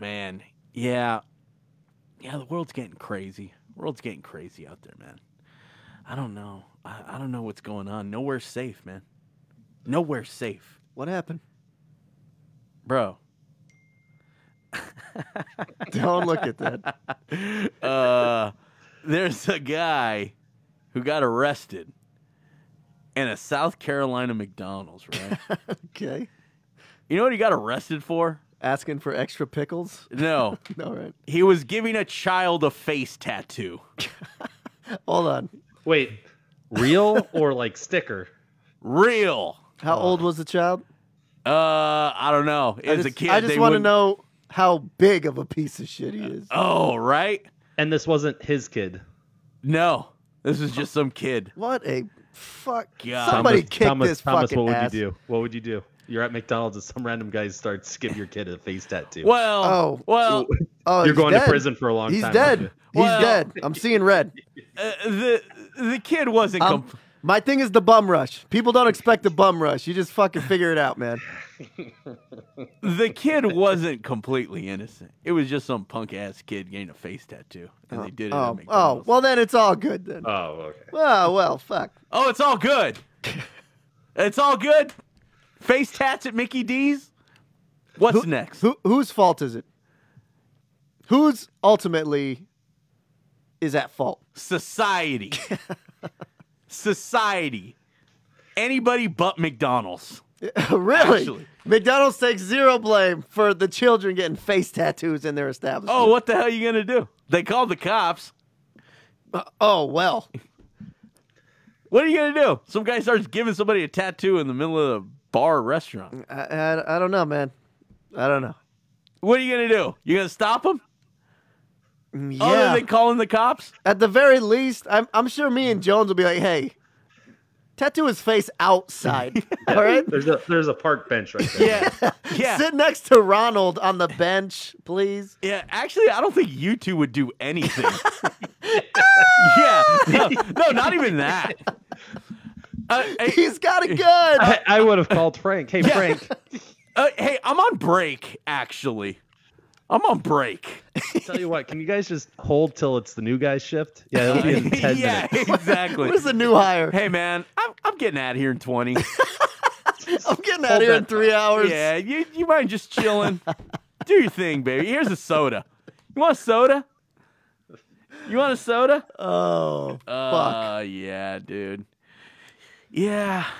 man, yeah, yeah. The world's getting crazy. The world's getting crazy out there, man. I don't know. I, I don't know what's going on. Nowhere safe, man. Nowhere safe. What happened, bro? don't look at that. Uh, there's a guy who got arrested in a South Carolina McDonald's, right? okay. You know what he got arrested for? asking for extra pickles? No. no, right. He was giving a child a face tattoo. Hold on. Wait, real or like sticker? Real. How oh. old was the child? Uh, I don't know. As just, a kid, I just want to know how big of a piece of shit he uh, is. Oh, right. And this wasn't his kid. No, this was just some kid. What a fuck! God. Somebody Thomas, kick Thomas, this Thomas, fucking What would you do? What would you do? you're at McDonald's and some random guy starts skip your kid a face tattoo. Well, oh, well, oh, you're going dead. to prison for a long he's time. Dead. He's dead. I'm seeing red. Uh, the the kid wasn't. Um, my thing is the bum rush. People don't expect the bum rush. You just fucking figure it out, man. the kid wasn't completely innocent. It was just some punk ass kid getting a face tattoo, and oh, they did it. Oh, oh, well, then it's all good then. Oh, okay. Oh well, fuck. Oh, it's all good. it's all good. Face tats at Mickey D's? What's who, next? Who, whose fault is it? Who's ultimately is at fault? Society. Society. Anybody but McDonald's. really? Actually. McDonald's takes zero blame for the children getting face tattoos in their establishment. Oh, what the hell are you going to do? They called the cops. Uh, oh, well. what are you going to do? Some guy starts giving somebody a tattoo in the middle of bar restaurant. I, I, I don't know, man. I don't know. What are you gonna do? You gonna stop him? Mm, yeah. Other than calling the cops? At the very least, I'm I'm sure me and Jones will be like, hey, tattoo his face outside. yeah. All right. There's a there's a park bench right there. Yeah. yeah. Sit next to Ronald on the bench, please. Yeah. Actually, I don't think you two would do anything. yeah. No, no, not even that. Uh, He's got a gun. I, I would have called Frank. Hey, yeah. Frank. Uh, hey, I'm on break, actually. I'm on break. Tell you what, can you guys just hold till it's the new guy's shift? Yeah, it'll be in 10 yeah, minutes. exactly. Where's the new hire? Hey, man, I'm, I'm getting out of here in 20. I'm getting out of here in three hours. Yeah, you, you mind just chilling? Do your thing, baby. Here's a soda. You want a soda? You want a soda? Oh, uh, fuck. yeah, dude yeah